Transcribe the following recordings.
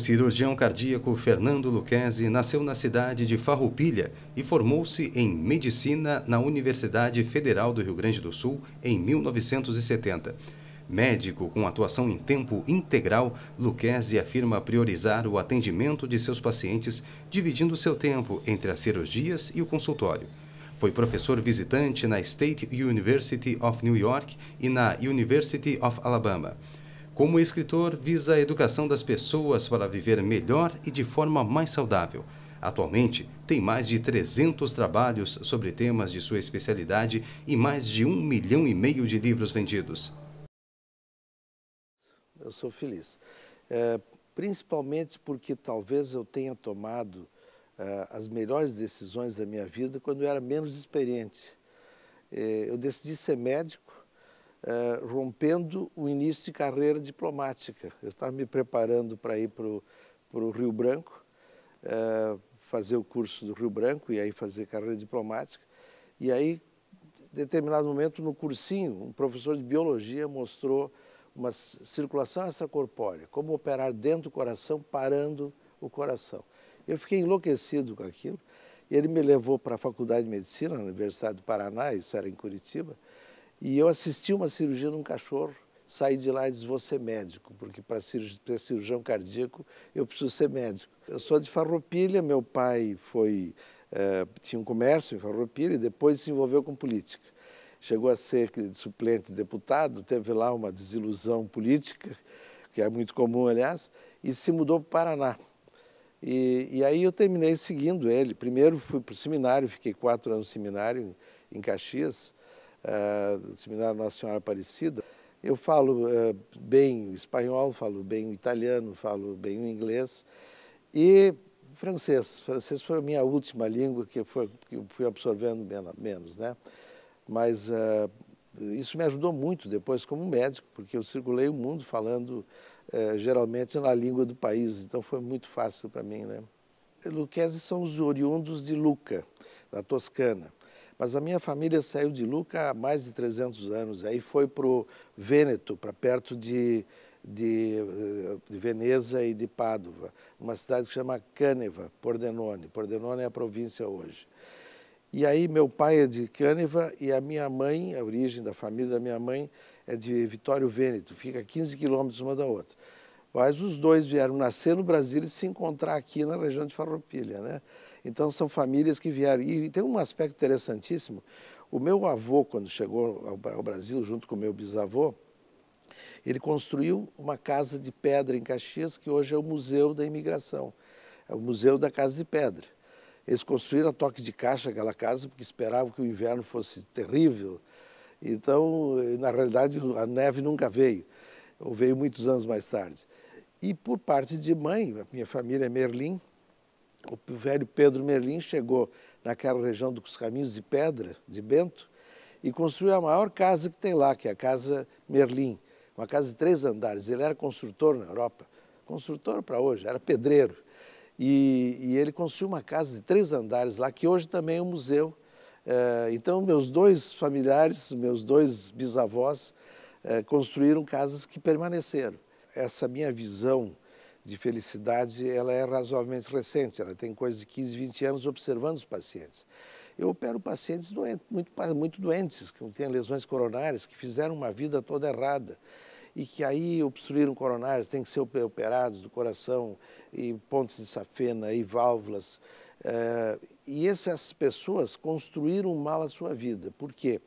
cirurgião cardíaco Fernando Luquezzi nasceu na cidade de Farroupilha e formou-se em medicina na Universidade Federal do Rio Grande do Sul em 1970. Médico com atuação em tempo integral, Luquezzi afirma priorizar o atendimento de seus pacientes, dividindo seu tempo entre as cirurgias e o consultório. Foi professor visitante na State University of New York e na University of Alabama. Como escritor, visa a educação das pessoas para viver melhor e de forma mais saudável. Atualmente, tem mais de 300 trabalhos sobre temas de sua especialidade e mais de um milhão e meio de livros vendidos. Eu sou feliz. É, principalmente porque talvez eu tenha tomado é, as melhores decisões da minha vida quando eu era menos experiente. É, eu decidi ser médico eh, rompendo o início de carreira diplomática. Eu estava me preparando para ir para o Rio Branco, uh, fazer o curso do Rio Branco e aí fazer carreira diplomática. E aí, em determinado momento, no cursinho, um professor de biologia mostrou uma circulação extracorpórea, como operar dentro do coração, parando o coração. Eu fiquei enlouquecido com aquilo. Ele me levou para a Faculdade de Medicina, na Universidade do Paraná, isso era em Curitiba, e eu assisti uma cirurgia num cachorro, saí de lá e disse, vou ser médico, porque para cirurgião cardíaco eu preciso ser médico. Eu sou de Farroupilha, meu pai foi, eh, tinha um comércio em Farroupilha e depois se envolveu com política. Chegou a ser suplente deputado, teve lá uma desilusão política, que é muito comum, aliás, e se mudou para o Paraná. E, e, aí eu terminei seguindo ele. Primeiro fui para o seminário, fiquei quatro anos no seminário em Caxias, do eh, Seminário Nossa Senhora Aparecida, eu falo uh, bem espanhol, falo bem italiano, falo bem inglês e francês. Francês foi a minha última língua que, foi, que eu fui absorvendo menos, né? Mas uh, isso me ajudou muito depois como médico, porque eu circulei o mundo falando uh, geralmente na língua do país, então foi muito fácil para mim, né? Lucchesi são os oriundos de Luca, da Toscana. Mas a minha família saiu de Luca há mais de 300 anos. Aí foi para o Vêneto, para perto de, de, eh, de, Veneza e de Pádua, uma cidade que chama Câneva, Pordenone. Pordenone é a província hoje. E aí meu pai é de Câneva e a minha mãe, a origem da família da minha mãe, é de Vitório Vêneto, fica a 15 quilômetros uma da outra. Mas os dois vieram nascer no Brasil e se encontrar aqui na região de Farroupilha, né? Então, são famílias que vieram. E tem um aspecto interessantíssimo. O meu avô, quando chegou ao Brasil, junto com o meu bisavô, ele construiu uma casa de pedra em Caxias, que hoje é o Museu da Imigração, é o Museu da Casa de Pedra. Eles construíram a toque de caixa aquela casa, porque esperavam que o inverno fosse terrível. Então, na realidade, a neve nunca veio, ou veio muitos anos mais tarde. E por parte de mãe, a minha família é Merlim, o velho Pedro Merlin chegou naquela região dos Caminhos de Pedra, de Bento, e construiu a maior casa que tem lá, que é a Casa Merlin, uma casa de três andares. Ele era construtor na Europa, construtor para hoje, era pedreiro. E, e, ele construiu uma casa de três andares lá, que hoje também é um museu. É, então, meus dois familiares, meus dois bisavós, é, construíram casas que permaneceram. Essa minha visão de felicidade ela é razoavelmente recente, ela tem coisa de 15, 20 anos observando os pacientes. Eu opero pacientes doentes, muito, muito doentes, que têm lesões coronárias, que fizeram uma vida toda errada e que aí obstruíram coronárias têm que ser operados do coração e pontes de safena e válvulas. Eh, e essas pessoas construíram mal a sua vida. Por quê?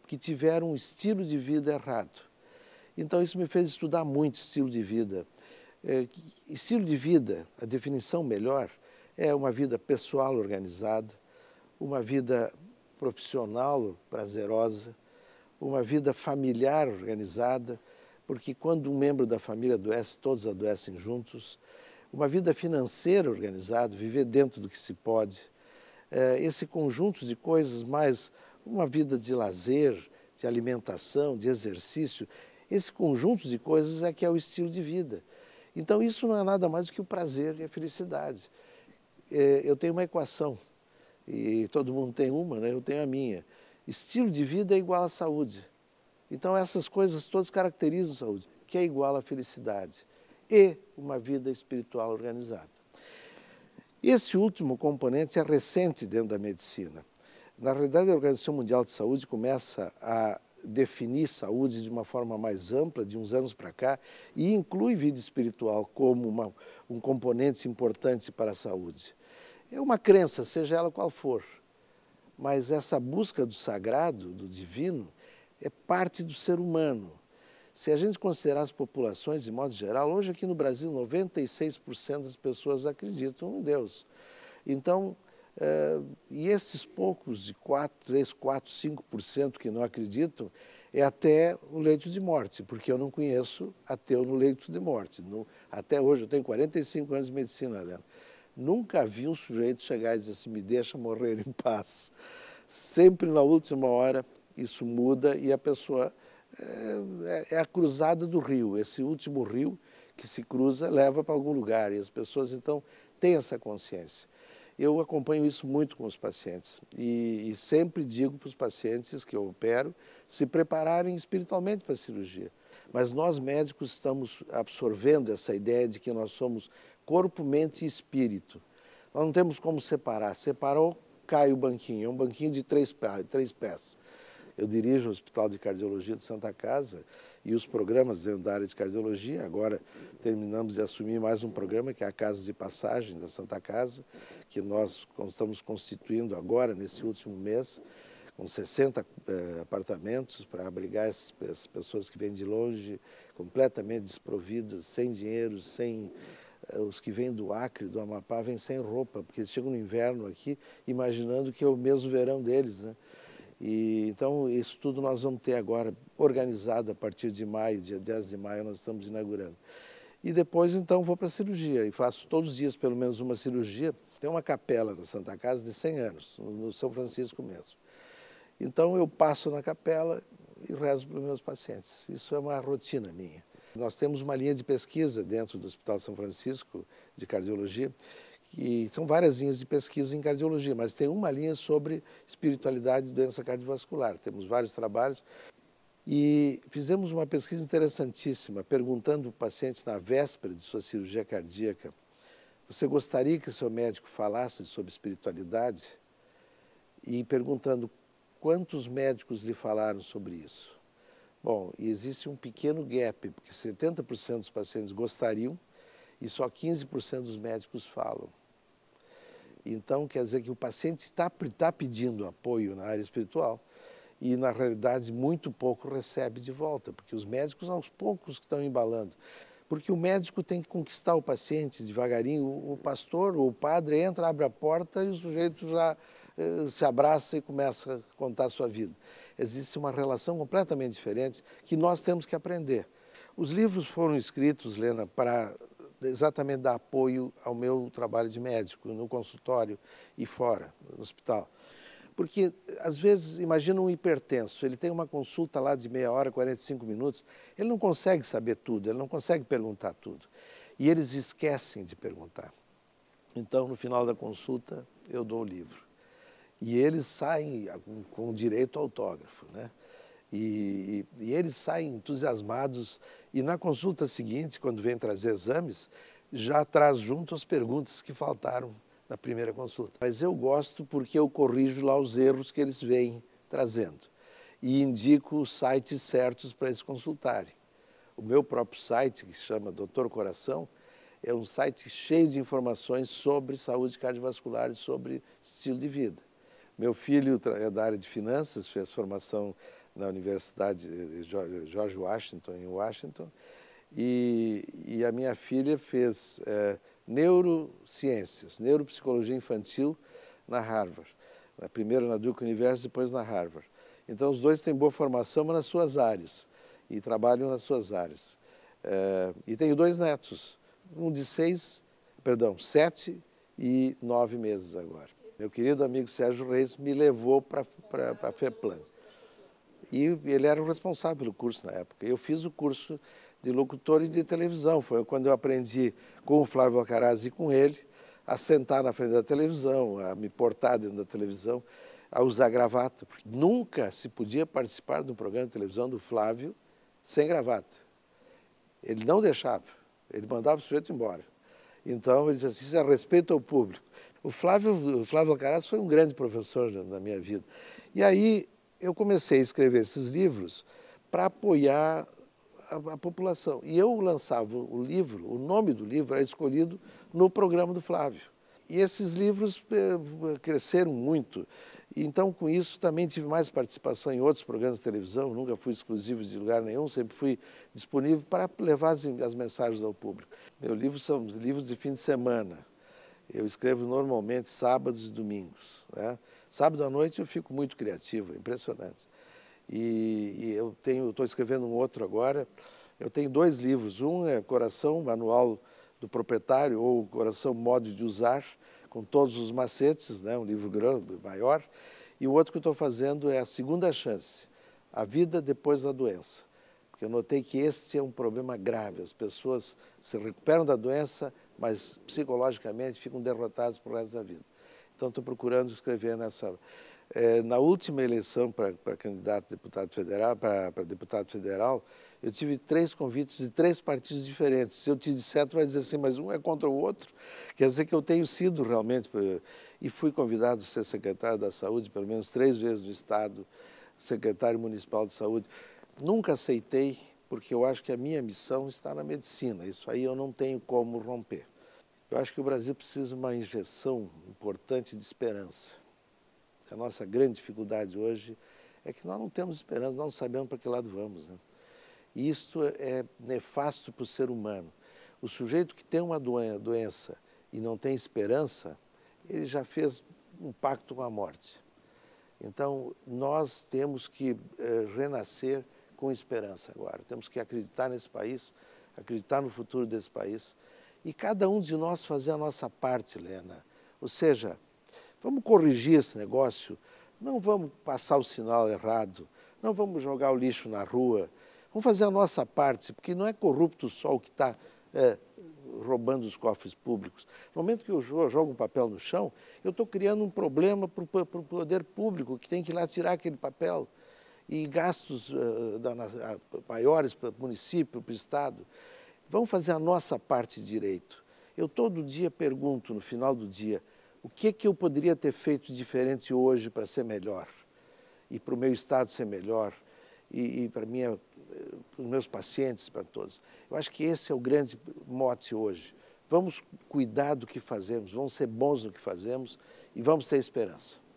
Porque tiveram um estilo de vida errado. Então isso me fez estudar muito estilo de vida é, estilo de vida, a definição melhor, é uma vida pessoal organizada, uma vida profissional prazerosa, uma vida familiar organizada, porque quando um membro da família adoece, todos adoecem juntos, uma vida financeira organizada, viver dentro do que se pode, é, esse conjunto de coisas, mais uma vida de lazer, de alimentação, de exercício, esse conjunto de coisas é que é o estilo de vida. Então, isso não é nada mais do que o prazer e a felicidade. É, eu tenho uma equação, e todo mundo tem uma, né? eu tenho a minha. Estilo de vida é igual à saúde. Então, essas coisas todas caracterizam saúde, que é igual à felicidade e uma vida espiritual organizada. Esse último componente é recente dentro da medicina. Na realidade, a Organização Mundial de Saúde começa a definir saúde de uma forma mais ampla, de uns anos para cá, e inclui vida espiritual como uma, um componente importante para a saúde. É uma crença, seja ela qual for, mas essa busca do sagrado, do divino, é parte do ser humano. Se a gente considerar as populações de modo geral, hoje aqui no Brasil 96% das pessoas acreditam em Deus. Então, ah, e esses poucos de 4, 3, 4, 5% que não acreditam, é até o leito de morte, porque eu não conheço ateu no leito de morte. até hoje, eu tenho 45 anos de medicina, Helena. Nunca vi um sujeito chegar e dizer assim, me deixa morrer em paz. Sempre na última hora isso muda e a pessoa eh, é, é a cruzada do rio. Esse último rio que se cruza leva para algum lugar e as pessoas então têm essa consciência. Eu acompanho isso muito com os pacientes e, e sempre digo para os pacientes que eu opero se prepararem espiritualmente para a cirurgia. Mas nós médicos estamos absorvendo essa ideia de que nós somos corpo, mente e espírito. Nós não temos como separar. Separou, cai o banquinho. É um banquinho de três, três pés. Eu dirijo o Hospital de Cardiologia de Santa Casa e os programas dentro da área de cardiologia. Agora terminamos de assumir mais um programa, que é a Casas de Passagem da Santa Casa, que nós estamos constituindo agora, nesse último mês, com 60 eh, apartamentos para abrigar as, as pessoas que vêm de longe, completamente desprovidas, sem dinheiro, sem eh, os que vêm do Acre, do Amapá, vêm sem roupa, porque eles chegam no inverno aqui imaginando que é o mesmo verão deles, né? E, então, isso tudo nós vamos ter agora organizado a partir de maio, dia 10 de maio, nós estamos inaugurando. E depois, então, vou para a cirurgia e faço todos os dias pelo menos uma cirurgia. Tem uma capela na Santa Casa de 100 anos, no São Francisco mesmo. Então, eu passo na capela e rezo para os meus pacientes. Isso é uma rotina minha. Nós temos uma linha de pesquisa dentro do Hospital São Francisco de Cardiologia e são várias linhas de pesquisa em cardiologia, mas tem uma linha sobre espiritualidade e doença cardiovascular. Temos vários trabalhos. E fizemos uma pesquisa interessantíssima, perguntando o paciente na véspera de sua cirurgia cardíaca: você gostaria que o seu médico falasse sobre espiritualidade? E perguntando quantos médicos lhe falaram sobre isso. Bom, e existe um pequeno gap, porque 70% dos pacientes gostariam e só 15% dos médicos falam. Então, quer dizer que o paciente está, está pedindo apoio na área espiritual e, na realidade, muito pouco recebe de volta, porque os médicos, aos poucos, estão embalando. Porque o médico tem que conquistar o paciente devagarinho. O, pastor ou o padre entra, abre a porta e o sujeito já eh, se abraça e começa a contar a sua vida. Existe uma relação completamente diferente que nós temos que aprender. Os livros foram escritos, Lena, para exatamente dar apoio ao meu trabalho de médico no consultório e fora, no hospital. Porque, às vezes, imagina um hipertenso, ele tem uma consulta lá de meia hora, 45 minutos, ele não consegue saber tudo, ele não consegue perguntar tudo. E eles esquecem de perguntar. Então, no final da consulta, eu dou o livro. E eles saem com direito ao autógrafo, né? E, e, eles saem entusiasmados. E na consulta seguinte, quando vem trazer exames, já traz junto as perguntas que faltaram na primeira consulta. Mas eu gosto porque eu corrijo lá os erros que eles vêm trazendo e indico os sites certos para eles consultarem. O meu próprio site, que se chama Doutor Coração, é um site cheio de informações sobre saúde cardiovascular e sobre estilo de vida. Meu filho é da área de finanças, fez formação na Universidade George Washington, em Washington, e, e a minha filha fez é, neurociências, neuropsicologia infantil na Harvard. Primeiro na Duke University, depois na Harvard. Então, os dois têm boa formação, mas nas suas áreas, e trabalham nas suas áreas. É, e tenho dois netos, um de seis, perdão, sete e nove meses agora. Meu querido amigo Sérgio Reis me levou para a FEPLAN. E ele era o responsável pelo curso na época. Eu fiz o curso de locutores de televisão. Foi quando eu aprendi com o Flávio Alcaraz e com ele a sentar na frente da televisão, a me portar dentro da televisão, a usar gravata. Porque nunca se podia participar de um programa de televisão do Flávio sem gravata. Ele não deixava, ele mandava o sujeito embora. Então, ele disse assim, isso é respeito ao público. O Flávio, o Flávio Alcaraz foi um grande professor na minha vida. E aí, eu comecei a escrever esses livros para apoiar a, a, população. E eu lançava o livro, o nome do livro era escolhido no programa do Flávio. E esses livros eh, cresceram muito. Então, com isso, também tive mais participação em outros programas de televisão, nunca fui exclusivo de lugar nenhum, sempre fui disponível para levar as, as mensagens ao público. Meus livros são livros de fim de semana. Eu escrevo normalmente sábados e domingos. Né? Sábado à noite eu fico muito criativo, é impressionante. E, e eu tenho, estou escrevendo um outro agora. Eu tenho dois livros. Um é Coração, Manual do Proprietário, ou Coração, Modo de Usar, com todos os macetes, né? um livro grande, maior. E o outro que estou fazendo é A Segunda Chance, A Vida Depois da Doença. Porque eu notei que este é um problema grave. As pessoas se recuperam da doença, mas psicologicamente ficam derrotadas por resto da vida. Então, estou procurando escrever nessa. É, na última eleição para candidato a deputado federal, para deputado federal, eu tive três convites de três partidos diferentes. Se eu te disser, tu vai dizer assim, mas um é contra o outro. Quer dizer que eu tenho sido realmente. E fui convidado a ser secretário da Saúde, pelo menos três vezes do Estado, secretário municipal de saúde. Nunca aceitei, porque eu acho que a minha missão está na medicina. Isso aí eu não tenho como romper. Eu acho que o Brasil precisa de uma injeção importante de esperança. A nossa grande dificuldade hoje é que nós não temos esperança, nós não sabemos para que lado vamos. Né? E isto é nefasto para o ser humano. O sujeito que tem uma doença e não tem esperança, ele já fez um pacto com a morte. Então, nós temos que eh, renascer com esperança agora. Temos que acreditar nesse país, acreditar no futuro desse país e cada um de nós fazer a nossa parte, Lena. Ou seja, vamos corrigir esse negócio, não vamos passar o sinal errado, não vamos jogar o lixo na rua, vamos fazer a nossa parte, porque não é corrupto só o que está é, roubando os cofres públicos. No momento que eu jogo um papel no chão, eu estou criando um problema para o pro poder público, que tem que ir lá tirar aquele papel. E gastos uh, da, uh, maiores para o município, para o Estado. Vamos fazer a nossa parte direito. Eu todo dia pergunto, no final do dia, o que, é que eu poderia ter feito diferente hoje para ser melhor? E para o meu estado ser melhor? E, e para, para os eh, meus pacientes, para todos? Eu acho que esse é o grande mote hoje. Vamos cuidar do que fazemos, vamos ser bons no que fazemos e vamos ter esperança.